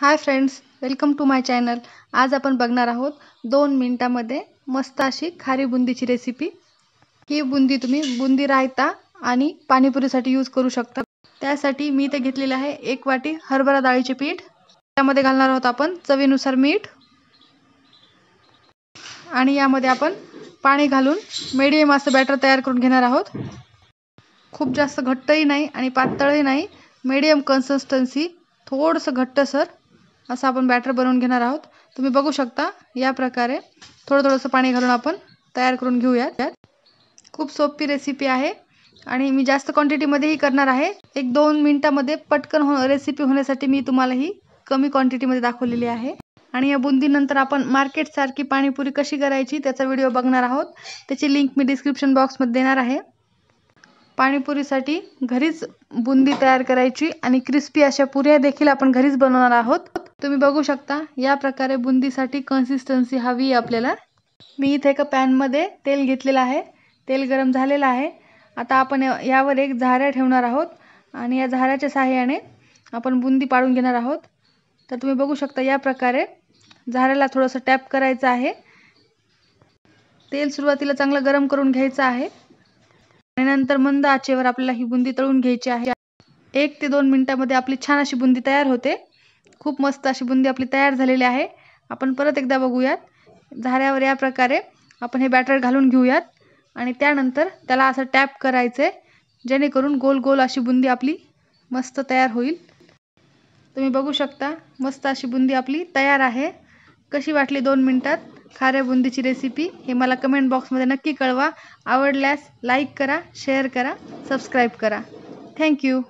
high friends welcome to my channel आज आपण बघणार आहोत दोन मिनटामध्ये मस्त अशी खारी बुंदीची रेसिपी ही बुंदी तुम्ही बुंदी रायता आणि पाणीपुरीसाठी यूज करू शकता त्यासाठी मी इथे घेतलेलं आहे एक वाटी हरभरा डाळीचे पीठ त्यामध्ये घालणार आहोत आपण चवीनुसार मीठ आणि यामध्ये आपण पाणी घालून मिडियम असं बॅटर तयार करून घेणार आहोत खूप जास्त घट्टही नाही आणि पातळही नाही मीडियम कन्सिस्टन्सी थोडंसं घट्टसर असं आपण बॅटर बनवून घेणार आहोत तुम्ही बघू शकता या प्रकारे थोडं थोडंसं पाणी घालून आपण तयार करून घेऊयात खूप सोपी रेसिपी आहे आणि मी जास्त क्वांटिटीमध्येही करणार आहे एक दोन मिनटामध्ये पटकन हो रेसिपी होण्यासाठी मी तुम्हाला ही कमी क्वांटिटीमध्ये दाखवलेली आहे आणि या बुंदीनंतर आपण मार्केटसारखी पाणीपुरी कशी करायची त्याचा व्हिडिओ बघणार आहोत त्याची लिंक मी डिस्क्रिप्शन बॉक्समध्ये देणार आहे पाणीपुरीसाठी घरीच बुंदी तयार करायची आणि क्रिस्पी अशा पुऱ्या देखील आपण घरीच बनवणार आहोत तुम्ही बघू शकता या प्रकारे बुंदीसाठी कन्सिस्टन्सी हवी आहे आपल्याला मी इथे एका पॅनमध्ये तेल घेतलेलं आहे तेल गरम झालेलं आहे आता आपण यावर एक झाऱ्या ठेवणार आहोत आणि या झाऱ्याच्या सहाय्याने आपण बुंदी पाडून घेणार आहोत तर तुम्ही बघू शकता या प्रकारे झाऱ्याला थोडंसं टॅप करायचं आहे तेल सुरुवातीला चांगलं गरम करून घ्यायचं आहे आणि नंतर मंद आचेवर आपल्याला ही बुंदी तळून घ्यायची आहे एक ते दोन मिनटामध्ये आपली छान अशी बुंदी तयार होते खूप मस्त अशी बुंदी आपली तयार झालेली आहे आपण परत एकदा बघूयात झाऱ्यावर या प्रकारे आपण हे बॅटर घालून घेऊयात आणि त्यानंतर त्याला असं टॅप करायचं आहे जेणेकरून गोल गोल अशी बुंदी आपली मस्त तयार होईल तुम्ही बघू शकता मस्त अशी बुंदी आपली तयार आहे कशी वाटली दोन मिनटात खाऱ्या बुंदीची रेसिपी हे मला कमेंट बॉक्समध्ये नक्की कळवा आवडल्यास लाईक करा शेअर करा सबस्क्राईब करा थँक्यू